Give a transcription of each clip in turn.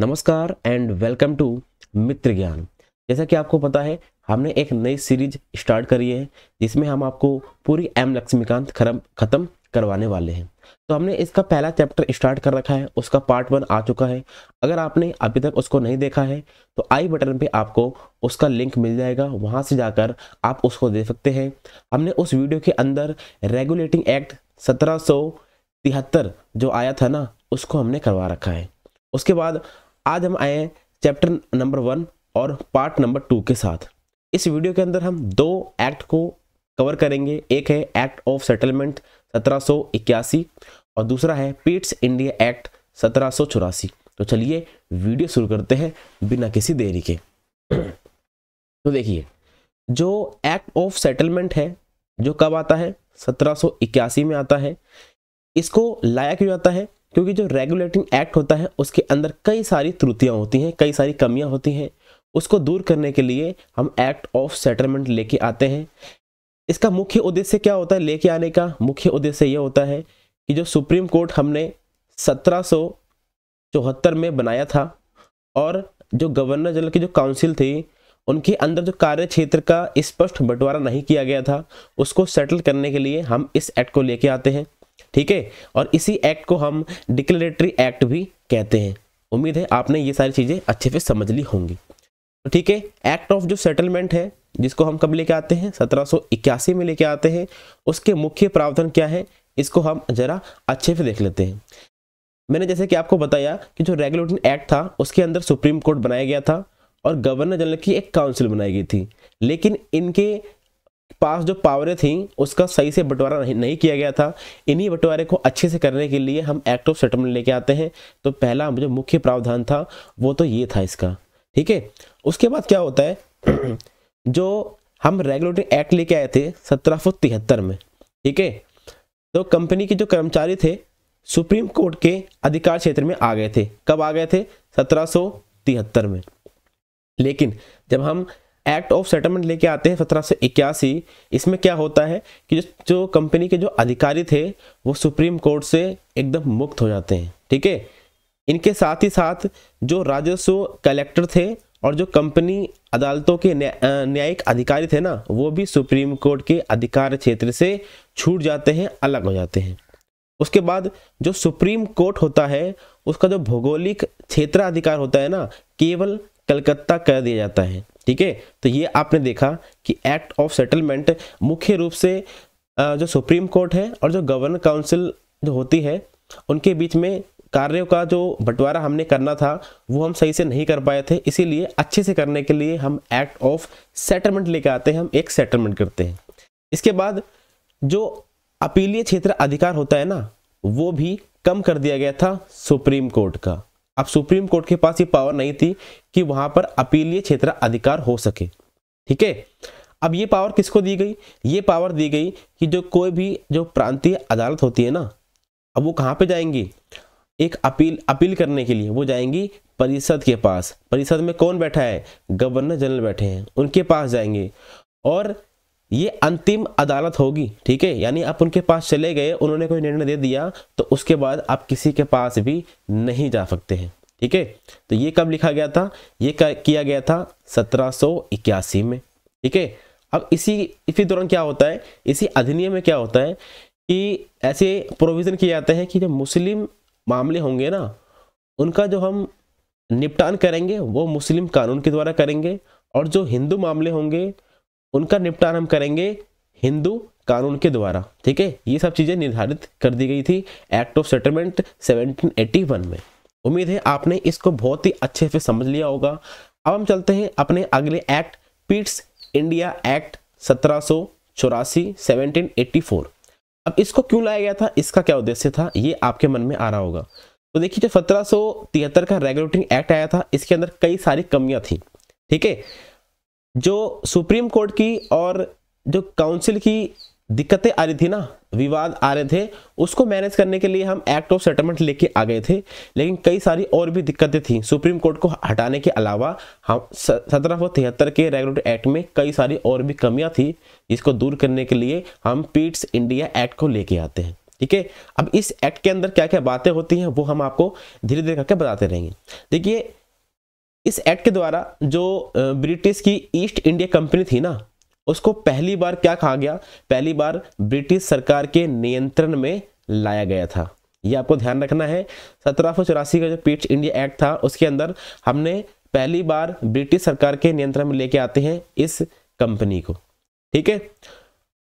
नमस्कार and welcome to मित्र ज्ञान जैसा कि आपको पता है हमने एक नई सीरीज स्टार्ट करी है जिसमें हम आपको पूरी एम लक्ष्मीकांत खत्म करवाने वाले हैं तो हमने इसका पहला चैप्टर स्टार्ट कर रखा है उसका पार्ट वन आ चुका है अगर आपने अभी तक उसको नहीं देखा है तो आई बटन पे आपको उसका लिंक मिल जाएगा वहाँ से जाकर आप उसको देख सकते हैं हमने उस वीडियो के अंदर रेगुलेटिंग एक्ट सत्रह जो आया था ना उसको हमने करवा रखा है उसके बाद आज हम आए हैं चैप्टर नंबर वन और पार्ट नंबर टू के साथ इस वीडियो के अंदर हम दो एक्ट को कवर करेंगे एक है एक्ट ऑफ सेटलमेंट सत्रह और दूसरा है पीट्स इंडिया एक्ट सत्रह तो चलिए वीडियो शुरू करते हैं बिना किसी देरी के तो देखिए जो एक्ट ऑफ सेटलमेंट है जो कब आता है 1781 में आता है इसको लाया क्यों जाता है क्योंकि जो रेगुलेटिंग एक्ट होता है उसके अंदर कई सारी त्रुटियाँ होती हैं कई सारी कमियाँ होती हैं उसको दूर करने के लिए हम एक्ट ऑफ सेटलमेंट लेके आते हैं इसका मुख्य उद्देश्य क्या होता है लेके आने का मुख्य उद्देश्य यह होता है कि जो सुप्रीम कोर्ट हमने सत्रह चौहत्तर में बनाया था और जो गवर्नर जनरल की जो काउंसिल थी उनके अंदर जो कार्य क्षेत्र का स्पष्ट बंटवारा नहीं किया गया था उसको सेटल करने के लिए हम इस एक्ट को लेके आते हैं ठीक है और इसी एक्ट को हम डिक्लेरेटरी एक्ट भी कहते हैं उम्मीद है आपने ये सारी चीज़ें अच्छे से समझ ली होंगी तो ठीक है एक्ट ऑफ जो सेटलमेंट है जिसको हम कब लेके आते हैं 1781 में लेके आते हैं उसके मुख्य प्रावधान क्या है इसको हम जरा अच्छे से देख लेते हैं मैंने जैसे कि आपको बताया कि जो रेगुलेटिंग एक्ट था उसके अंदर सुप्रीम कोर्ट बनाया गया था और गवर्नर जनरल की एक काउंसिल बनाई गई थी लेकिन इनके पास जो पावरें थी उसका सही से बंटवारा नहीं, नहीं किया गया था इन्हीं बंटवारे को अच्छे से करने के लिए हम एक्ट ऑफ सेटलमेंट लेके आते हैं तो पहला जो मुख्य प्रावधान था वो तो ये था इसका ठीक है उसके बाद क्या होता है जो हम रेगुलेटरी एक्ट लेके आए थे सत्रह में ठीक है तो कंपनी के जो कर्मचारी थे सुप्रीम कोर्ट के अधिकार क्षेत्र में आ गए थे कब आ गए थे सत्रह में लेकिन जब हम एक्ट ऑफ सेटलमेंट लेके आते हैं सत्रह सौ इक्यासी इसमें क्या होता है कि जो जो कंपनी के जो अधिकारी थे वो सुप्रीम कोर्ट से एकदम मुक्त हो जाते हैं ठीक है इनके साथ ही साथ जो राजस्व कलेक्टर थे और जो कंपनी अदालतों के न्यायिक अधिकारी थे ना वो भी सुप्रीम कोर्ट के अधिकार क्षेत्र से छूट जाते हैं अलग हो जाते हैं उसके बाद जो सुप्रीम कोर्ट होता है उसका जो भौगोलिक क्षेत्र अधिकार होता है ना केवल कलकत्ता कर दिया जाता है ठीक है तो ये आपने देखा कि एक्ट ऑफ सेटलमेंट मुख्य रूप से जो सुप्रीम कोर्ट है और जो गवर्नर काउंसिल जो होती है उनके बीच में कार्यों का जो बंटवारा हमने करना था वो हम सही से नहीं कर पाए थे इसीलिए अच्छे से करने के लिए हम एक्ट ऑफ सेटलमेंट लेकर आते हैं हम एक सेटलमेंट करते हैं इसके बाद जो अपीलीय क्षेत्र अधिकार होता है ना वो भी कम कर दिया गया था सुप्रीम कोर्ट का अब सुप्रीम कोर्ट के पास ये पावर नहीं थी कि वहां पर अपीलीय क्षेत्र अधिकार हो सके ठीक है अब ये पावर किसको दी गई ये पावर दी गई कि जो कोई भी जो प्रांतीय अदालत होती है ना अब वो कहाँ पे जाएंगी एक अपील अपील करने के लिए वो जाएंगी परिषद के पास परिषद में कौन बैठा है गवर्नर जनरल बैठे हैं उनके पास जाएंगे और ये अंतिम अदालत होगी ठीक है यानी आप उनके पास चले गए उन्होंने कोई निर्णय दे दिया तो उसके बाद आप किसी के पास भी नहीं जा सकते हैं ठीक है तो ये कब लिखा गया था ये किया गया था सत्रह में ठीक है अब इसी इसी दौरान क्या होता है इसी अधिनियम में क्या होता है कि ऐसे प्रोविज़न किए जाते हैं कि जो मुस्लिम मामले होंगे ना उनका जो हम निपटान करेंगे वो मुस्लिम कानून के द्वारा करेंगे और जो हिंदू मामले होंगे उनका निपटान हम करेंगे हिंदू कानून के द्वारा ठीक है ये सब चीज़ें निर्धारित कर दी गई थी एक्ट ऑफ सेटलमेंट 1781 में उम्मीद है आपने इसको बहुत ही अच्छे से समझ लिया होगा अब हम चलते हैं अपने अगले एक्ट पीट्स इंडिया एक्ट सत्रह सौ अब इसको क्यों लाया गया था इसका क्या उद्देश्य था ये आपके मन में आ रहा होगा तो देखिए जो सत्रह का रेगुलेटिंग एक्ट आया था इसके अंदर कई सारी कमियां थी ठीक है जो सुप्रीम कोर्ट की और जो काउंसिल की दिक्कतें आ रही थी ना विवाद आ रहे थे उसको मैनेज करने के लिए हम एक्ट ऑफ सेटलमेंट लेके आ गए थे लेकिन कई सारी और भी दिक्कतें थी सुप्रीम कोर्ट को हटाने के अलावा हम सत्रह सौ तिहत्तर के रेगुलेटरी एक्ट में कई सारी और भी कमियां थी जिसको दूर करने के लिए हम पीट्स इंडिया एक्ट को लेके आते हैं ठीक है अब इस एक्ट के अंदर क्या क्या बातें होती हैं वो हम आपको धीरे धीरे करके बताते रहेंगे देखिए इस एक्ट के द्वारा जो ब्रिटिश की ईस्ट इंडिया कंपनी थी ना उसको पहली बार क्या कहा गया पहली बार ब्रिटिश सरकार के नियंत्रण में लाया गया था ये आपको ध्यान रखना है सत्रह का जो पीट इंडिया एक्ट था उसके अंदर हमने पहली बार ब्रिटिश सरकार के नियंत्रण में लेके आते हैं इस कंपनी को ठीक है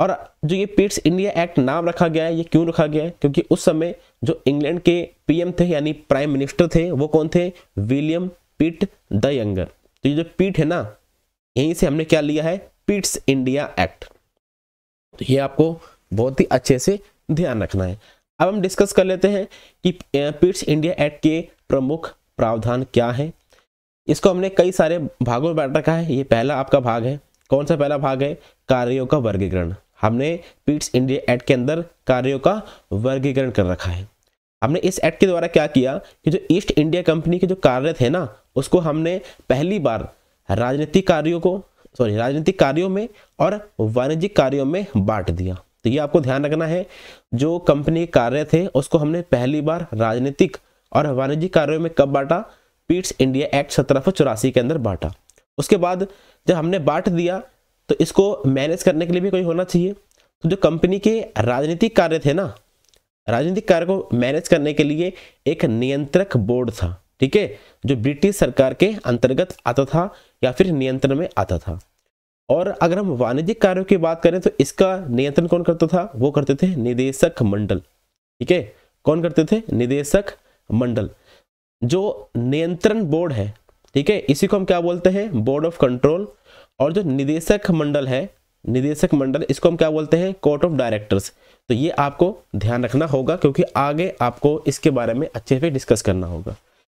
और जो ये पीट्स इंडिया एक्ट नाम रखा गया है ये क्यों रखा गया है क्योंकि उस समय जो इंग्लैंड के पीएम थे यानी प्राइम मिनिस्टर थे वो कौन थे विलियम पीट द यंगर तो ये जो पीट है ना यहीं से हमने क्या लिया है पीट्स इंडिया एक्ट तो ये आपको बहुत ही अच्छे से ध्यान रखना है अब हम डिस्कस कर लेते हैं कि पीट्स इंडिया एक्ट के प्रमुख प्रावधान क्या है इसको हमने कई सारे भागों में बांट रखा है ये पहला आपका भाग है कौन सा पहला भाग है कार्यों का वर्गीकरण हमने पीट्स इंडिया एक्ट के अंदर कार्यों का वर्गीकरण कर रखा है हमने इस एक्ट के द्वारा क्या किया कि जो ईस्ट इंडिया कंपनी के जो कार्य थे ना उसको हमने पहली बार राजनीतिक कार्यों को सॉरी राजनीतिक कार्यों में और वाणिज्यिक कार्यों में बांट दिया तो ये आपको ध्यान रखना है जो कंपनी कार्य थे उसको हमने पहली बार राजनीतिक और वाणिज्यिक कार्यों में कब बांटा पीट्स इंडिया एक्ट सत्रह के अंदर बांटा उसके बाद जब हमने बांट दिया तो इसको मैनेज करने के लिए भी कोई होना चाहिए तो जो कंपनी के राजनीतिक कार्य थे ना राजनीतिक कार्य को मैनेज करने के लिए एक नियंत्रक बोर्ड था ठीक है जो ब्रिटिश सरकार के अंतर्गत आता था या फिर नियंत्रण में आता था और अगर हम वाणिज्यिक कार्यों की बात करें तो इसका नियंत्रण कौन करता था वो करते थे निदेशक मंडल ठीक है कौन करते थे निदेशक मंडल जो नियंत्रण बोर्ड है ठीक है इसी को हम क्या बोलते हैं बोर्ड ऑफ कंट्रोल और जो निदेशक मंडल है निदेशक मंडल इसको हम क्या बोलते हैं कोर्ट ऑफ डायरेक्टर्स तो ये आपको ध्यान रखना होगा क्योंकि आगे आपको इसके बारे में अच्छे से डिस्कस करना होगा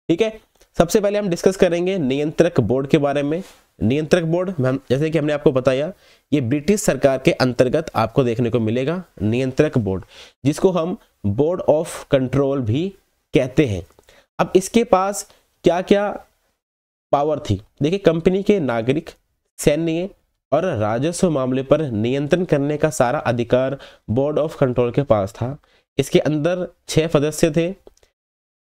ठीक है सबसे पहले हम डिस्कस करेंगे नियंत्रक बोर्ड के बारे में नियंत्रक बोर्ड जैसे कि हमने आपको बताया ये ब्रिटिश सरकार के अंतर्गत आपको देखने को मिलेगा नियंत्रक बोर्ड जिसको हम बोर्ड ऑफ कंट्रोल भी कहते हैं अब इसके पास क्या क्या पावर थी देखिए कंपनी के नागरिक सैन्य और राजस्व मामले पर नियंत्रण करने का सारा अधिकार बोर्ड ऑफ कंट्रोल के पास था इसके अंदर छः सदस्य थे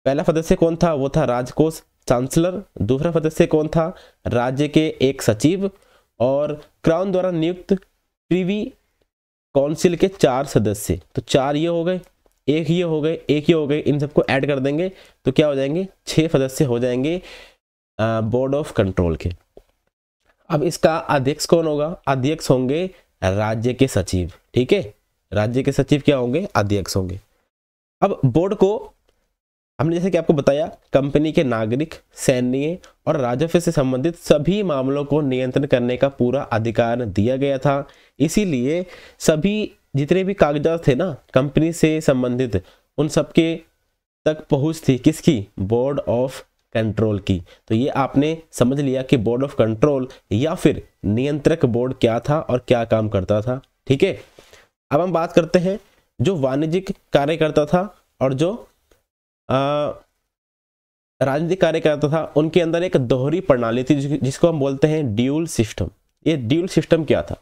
पहला सदस्य कौन था वो था राजकोष चांसलर दूसरा सदस्य कौन था राज्य के एक सचिव और क्राउन द्वारा नियुक्त प्रीवी काउंसिल के चार सदस्य तो चार ये हो गए एक ये हो गए एक ये हो गए इन सबको ऐड कर देंगे तो क्या हो जाएंगे छह सदस्य हो जाएंगे बोर्ड ऑफ कंट्रोल के अब इसका अध्यक्ष कौन होगा अध्यक्ष होंगे राज्य के सचिव ठीक है राज्य के सचिव क्या होंगे अध्यक्ष होंगे अब बोर्ड को हमने जैसे कि आपको बताया कंपनी के नागरिक सैन्य और राजस्व से संबंधित सभी मामलों को नियंत्रण करने का पूरा अधिकार दिया गया था इसीलिए सभी जितने भी कागजात थे ना कंपनी से संबंधित उन सबके तक पहुंच थी किसकी बोर्ड ऑफ कंट्रोल की तो ये आपने समझ लिया कि बोर्ड ऑफ कंट्रोल या फिर नियंत्रक बोर्ड क्या था और क्या काम करता था ठीक है अब हम बात करते हैं जो वाणिज्यिक कार्यकर्ता था और जो राजनीतिक कार्यकर्ता था उनके अंदर एक दोहरी प्रणाली थी जिसको हम बोलते हैं ड्यूल सिस्टम ये ड्यूल सिस्टम क्या था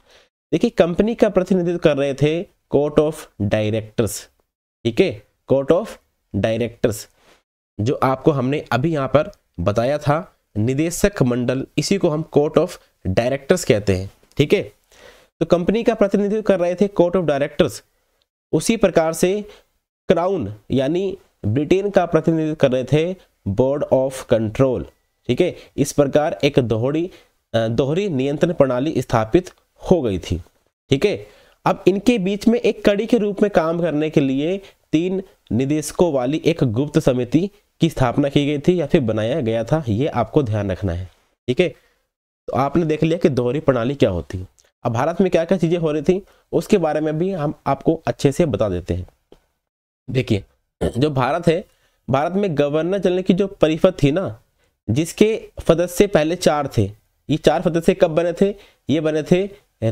देखिए कंपनी का प्रतिनिधित्व कर रहे थे कोर्ट ऑफ डायरेक्टर्स ठीक है कोर्ट ऑफ डायरेक्टर्स जो आपको हमने अभी यहाँ पर बताया था निदेशक मंडल इसी को हम कोर्ट ऑफ डायरेक्टर्स कहते हैं ठीक है तो कंपनी का प्रतिनिधित्व कर रहे थे कोर्ट ऑफ डायरेक्टर्स उसी प्रकार से क्राउन यानी ब्रिटेन का प्रतिनिधित्व कर रहे थे बोर्ड ऑफ कंट्रोल ठीक है इस प्रकार एक दोहरी दोहरी नियंत्रण प्रणाली स्थापित हो गई थी ठीक है अब इनके बीच में एक कड़ी के रूप में काम करने के लिए तीन निदेशकों वाली एक गुप्त समिति की स्थापना की गई थी या फिर बनाया गया था ये आपको ध्यान रखना है ठीक है तो आपने देख लिया कि दोहरी प्रणाली क्या होती है अब भारत में क्या क्या चीज़ें हो रही थी उसके बारे में भी हम आपको अच्छे से बता देते हैं देखिए जो भारत है भारत में गवर्नर जनरल की जो परिषद थी ना जिसके सदस्य पहले चार थे ये चार सदस्य कब बने थे ये बने थे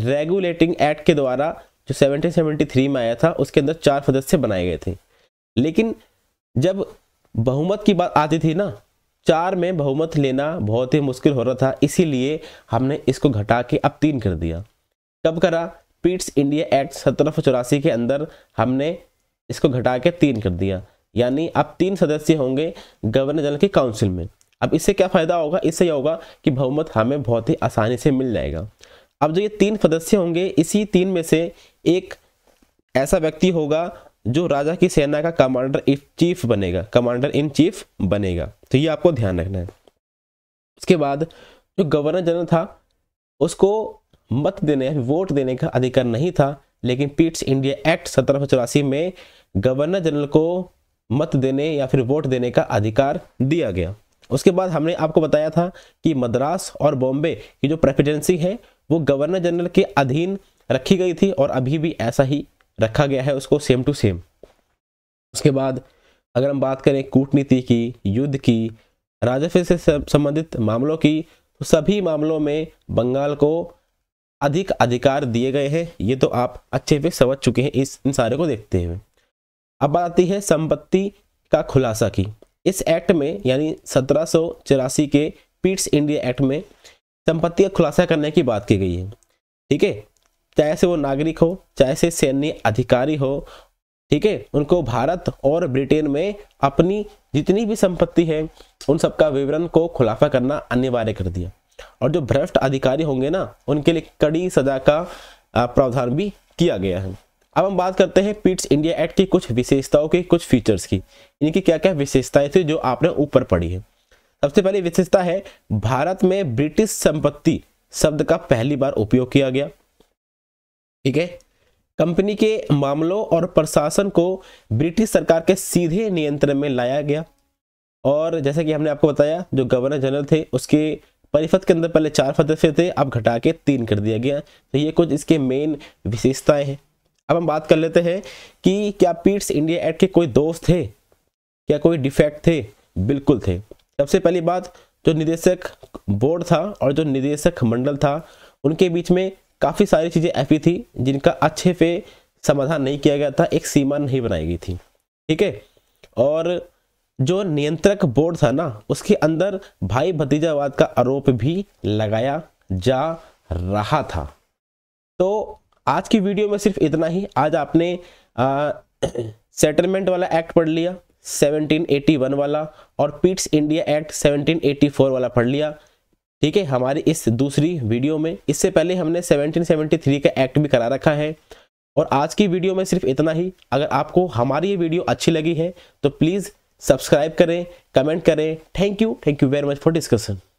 रेगुलेटिंग एक्ट के द्वारा जो 1773 में आया था उसके अंदर चार सदस्य बनाए गए थे लेकिन जब बहुमत की बात आती थी ना चार में बहुमत लेना बहुत ही मुश्किल हो रहा था इसीलिए हमने इसको घटा के अब तीन कर दिया कब करा पीट्स इंडिया एक्ट सत्रह के अंदर हमने इसको घटा के तीन कर दिया यानी अब तीन सदस्य होंगे गवर्नर जनरल की काउंसिल में अब इससे क्या फ़ायदा होगा इससे यह होगा कि बहुमत हमें बहुत ही आसानी से मिल जाएगा अब जो ये तीन सदस्य होंगे इसी तीन में से एक ऐसा व्यक्ति होगा जो राजा की सेना का कमांडर इन चीफ बनेगा कमांडर इन चीफ बनेगा तो ये आपको ध्यान रखना है उसके बाद जो गवर्नर जनरल था उसको मत देने वोट देने का अधिकार नहीं था लेकिन पीट्स इंडिया एक्ट सत्रह में गवर्नर जनरल को मत देने या फिर वोट देने का अधिकार दिया गया उसके बाद हमने आपको बताया था कि मद्रास और बॉम्बे की जो प्रेसिडेंसी है वो गवर्नर जनरल के अधीन रखी गई थी और अभी भी ऐसा ही रखा गया है उसको सेम टू सेम उसके बाद अगर हम बात करें कूटनीति की युद्ध की राजस्व से संबंधित मामलों की तो सभी मामलों में बंगाल को अधिक अधिकार दिए गए हैं ये तो आप अच्छे से समझ चुके हैं इस इन सारे को देखते हुए अब बात आती है संपत्ति का खुलासा की इस एक्ट में यानी सत्रह के पीट्स इंडिया एक्ट में संपत्ति का खुलासा करने की बात की गई है ठीक है चाहे से वो नागरिक हो चाहे से सैन्य अधिकारी हो ठीक है उनको भारत और ब्रिटेन में अपनी जितनी भी संपत्ति है उन सबका विवरण को खुलासा करना अनिवार्य कर दिया और जो भ्रष्ट अधिकारी होंगे ना उनके लिए कड़ी सजा का प्रावधान भी किया गया है अब हम बात करते हैं पीट्स इंडिया एक्ट की कुछ विशेषताओं के कुछ फीचर्स की इनकी क्या क्या विशेषताएं थी जो आपने ऊपर पढ़ी है सबसे पहली विशेषता है भारत में ब्रिटिश संपत्ति शब्द का पहली बार उपयोग किया गया ठीक है कंपनी के मामलों और प्रशासन को ब्रिटिश सरकार के सीधे नियंत्रण में लाया गया और जैसे कि हमने आपको बताया जो गवर्नर जनरल थे उसके परिपथ के अंदर पहले चार सदस्य थे अब घटा के तीन कर दिया गया तो ये कुछ इसके मेन विशेषताएं हैं अब हम बात कर लेते हैं कि क्या पीट्स इंडिया एक्ट के कोई दोस्त थे क्या कोई डिफेक्ट थे बिल्कुल थे सबसे पहली बात जो निदेशक बोर्ड था और जो निदेशक मंडल था उनके बीच में काफ़ी सारी चीज़ें ऐसी थी जिनका अच्छे से समाधान नहीं किया गया था एक सीमा नहीं बनाई गई थी ठीक है और जो नियंत्रक बोर्ड था ना उसके अंदर भाई भतीजावाद का आरोप भी लगाया जा रहा था तो आज की वीडियो में सिर्फ इतना ही आज आपने सेटलमेंट वाला एक्ट पढ़ लिया 1781 वाला और पीट्स इंडिया एक्ट 1784 वाला पढ़ लिया ठीक है हमारी इस दूसरी वीडियो में इससे पहले हमने 1773 का एक्ट भी करा रखा है और आज की वीडियो में सिर्फ इतना ही अगर आपको हमारी ये वीडियो अच्छी लगी है तो प्लीज़ सब्सक्राइब करें कमेंट करें thank you thank you very much for discussion